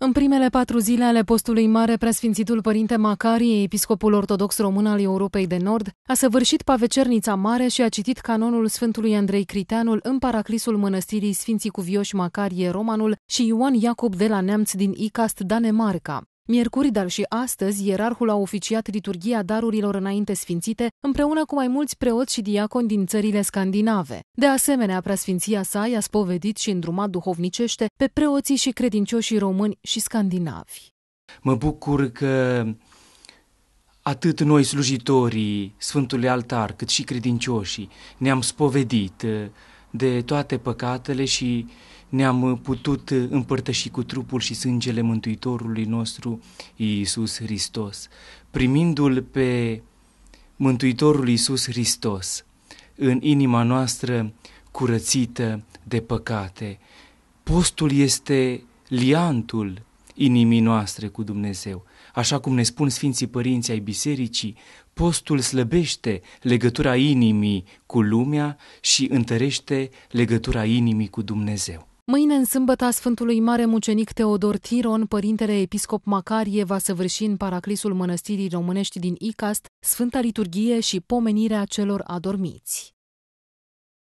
În primele patru zile ale postului mare, preasfințitul părinte Macarie, episcopul ortodox român al Europei de Nord, a săvârșit pavecernița mare și a citit canonul Sfântului Andrei Criteanul în paraclisul mănăstirii Sfinții Cuvioși Macarie Romanul și Ioan Iacob de la Neamț din Icast, Danemarca. Miercuri, dar și astăzi, ierarhul a oficiat liturgia darurilor înainte sfințite împreună cu mai mulți preoți și diaconi din țările scandinave. De asemenea, preasfinția sa i-a spovedit și îndrumat duhovnicește pe preoții și credincioșii români și scandinavi. Mă bucur că atât noi slujitorii Sfântului Altar, cât și credincioșii ne-am spovedit eh, de toate păcatele și ne-am putut împărtăși cu trupul și sângele Mântuitorului nostru, Iisus Hristos. Primindu-L pe Mântuitorul Iisus Hristos în inima noastră curățită de păcate, postul este liantul inimii noastre cu Dumnezeu. Așa cum ne spun Sfinții Părinții ai Bisericii, postul slăbește legătura inimii cu lumea și întărește legătura inimii cu Dumnezeu. Mâine, în sâmbăta Sfântului Mare Mucenic Teodor Tiron, Părintele Episcop Macarie va săvârși în paraclisul mănăstirii românești din Icast Sfânta Liturghie și pomenirea celor adormiți.